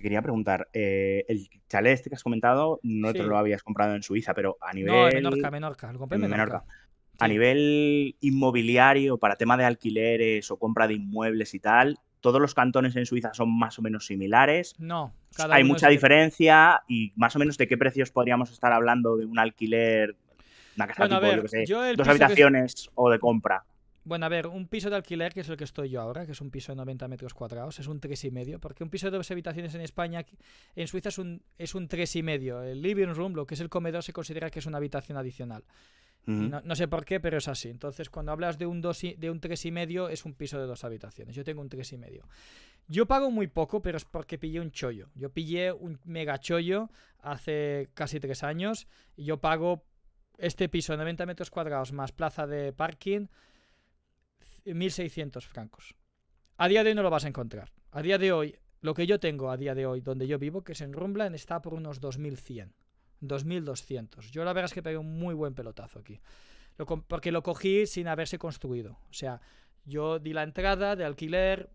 quería preguntar, eh, el chalet este que has comentado, no te lo habías comprado en Suiza, pero a nivel... No, A nivel inmobiliario, para tema de alquileres o compra de inmuebles y tal, ¿todos los cantones en Suiza son más o menos similares? No. Hay mucha diferencia y más o menos de qué precios podríamos estar hablando de un alquiler una casa tipo, dos habitaciones o de compra. Bueno, a ver, un piso de alquiler, que es el que estoy yo ahora, que es un piso de 90 metros cuadrados, es un 3,5, porque un piso de dos habitaciones en España, en Suiza es un, es un medio. El living room, lo que es el comedor, se considera que es una habitación adicional. no, sé por qué, pero es así. Entonces, cuando hablas de un, dos y, de un medio, es un piso de dos habitaciones. Yo tengo un y medio. Yo pago muy poco, pero es porque pillé un chollo. Yo pillé un mega chollo hace casi tres años yo pago este piso de 90 metros cuadrados más plaza de parking 1.600 francos. A día de hoy no lo vas a encontrar. A día de hoy, lo que yo tengo a día de hoy, donde yo vivo, que es en Rumblan, está por unos 2.100, 2.200. Yo la verdad es que pegué un muy buen pelotazo aquí. porque lo cogí sin haberse construido. O sea, yo di la entrada de alquiler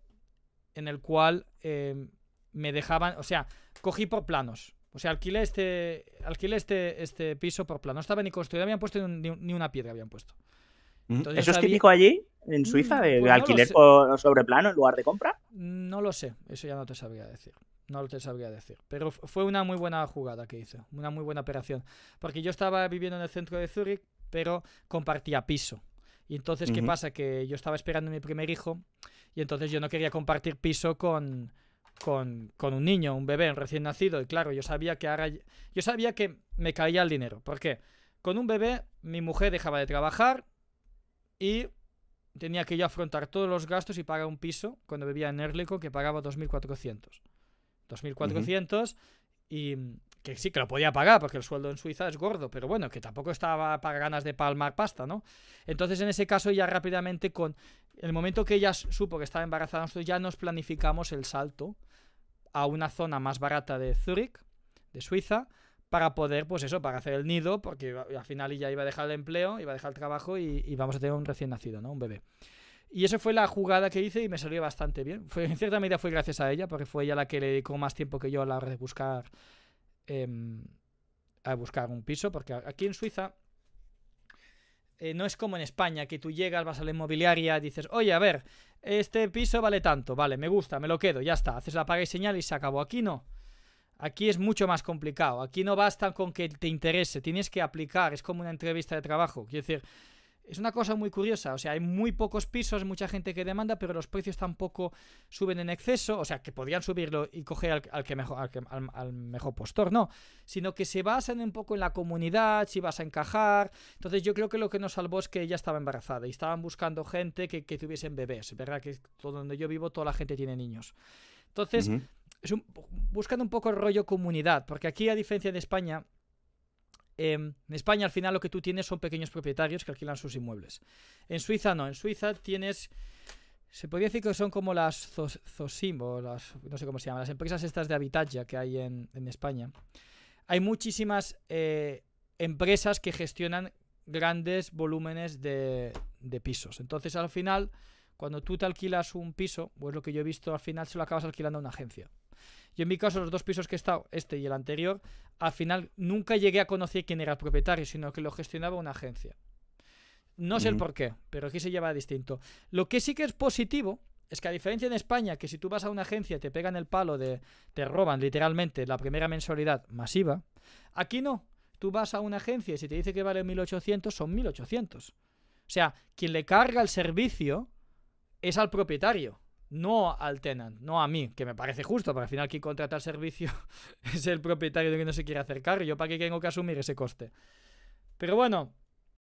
en el cual em, me dejaban, o sea, cogí por planos. O sea, alquilé este, alquilé este, este piso por plano. No estaba ni construido, habían puesto ni, una piedra, habían puesto. ¿Eso es típico allí, en mm, Suiza, de pues alquiler o sobre plano en lugar de compra? No lo sé, eso ya no te sabría decir. No lo te sabría decir. Pero fue una muy buena jugada que hice, una muy buena operación. Porque yo estaba viviendo en el centro de Zúrich, pero compartía piso. Y entonces, ¿qué pasa? Que yo estaba esperando a mi primer hijo y entonces yo no quería compartir piso con, un niño, un bebé, un recién nacido. Y claro, yo sabía que ahora. Yo sabía que me caía el dinero. ¿Por qué? Con un bebé, mi mujer dejaba de trabajar, y tenía que ya afrontar todos los gastos y pagar un piso cuando vivía en Erlico que pagaba 2.400. 2.400 y mm, que sí que lo podía pagar porque el sueldo en Suiza es gordo, pero bueno, que tampoco estaba para ganas de palmar pasta, ¿no? Entonces en ese caso ya rápidamente con el momento que ella supo que estaba embarazada, nosotros ya nos planificamos el salto a una zona más barata de Zurich de Suiza, para poder, pues eso, para hacer el nido, porque al final ella iba a dejar el empleo, iba a dejar el trabajo y, vamos a tener un recién nacido, ¿no? Un bebé. Y esa fue la jugada que hice y me salió bastante bien. en cierta medida fue gracias a ella, porque fue ella la que le dedicó más tiempo que yo a la hora de buscar, em, a buscar un piso, porque aquí en Suiza eh, no es como en España, que tú llegas, vas a la inmobiliaria, dices, oye, a ver, este piso vale tanto, vale, me gusta, me lo quedo, ya está, haces la paga y señal y se acabó. Aquí no. Aquí es mucho más complicado. Aquí no basta con que te interese, tienes que aplicar. Es como una entrevista de trabajo. Quiero decir, es una cosa muy curiosa. O sea, hay muy pocos pisos, mucha gente que demanda, pero los precios tampoco suben en exceso. O sea, que podrían subirlo y coger al, mejor, al, mejor postor, no. Sino que se basan un poco en la comunidad, si vas a encajar. Entonces, yo creo que lo que nos salvó es que ella estaba embarazada y estaban buscando gente que, tuviesen bebés. Es ¿Verdad? Que todo donde yo vivo, toda la gente tiene niños. Entonces, buscando un poco el rollo comunidad, porque aquí, a diferencia de España, em, en España al final lo que tú tienes son pequeños propietarios que alquilan sus inmuebles. En Suiza no, en Suiza tienes... Se podría decir que son como las Zosim, o las, no sé cómo se llaman, las empresas estas de ya que hay en, España. Hay muchísimas eh, empresas que gestionan grandes volúmenes de pisos. Entonces al final cuando tú te alquilas un piso, pues lo que yo he visto, al final se lo acabas alquilando a una agencia. Yo en mi caso, los dos pisos que he estado, este y el anterior, al final nunca llegué a conocer quién era el propietario, sino que lo gestionaba una agencia. No sé el por qué, pero aquí se lleva distinto. Lo que sí que es positivo es que a diferencia en España, que si tú vas a una agencia te pegan el palo de te roban literalmente la primera mensualidad masiva, aquí no. Tú vas a una agencia y si te dice que vale 1800 son 1800. O sea, quien le carga el servicio es al propietario, no al tenant, no a mí, que me parece justo, porque al final quien contrata el servicio es el propietario de que no se quiere acercar. Yo para qué tengo que asumir ese coste. Pero bueno,